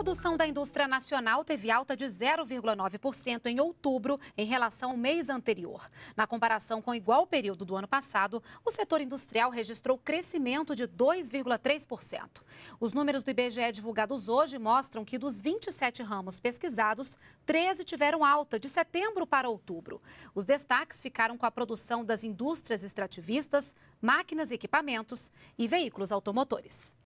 produção da indústria nacional teve alta de 0,9% em outubro em relação ao mês anterior. Na comparação com o igual período do ano passado, o setor industrial registrou crescimento de 2,3%. Os números do IBGE divulgados hoje mostram que dos 27 ramos pesquisados, 13 tiveram alta de setembro para outubro. Os destaques ficaram com a produção das indústrias extrativistas, máquinas e equipamentos e veículos automotores.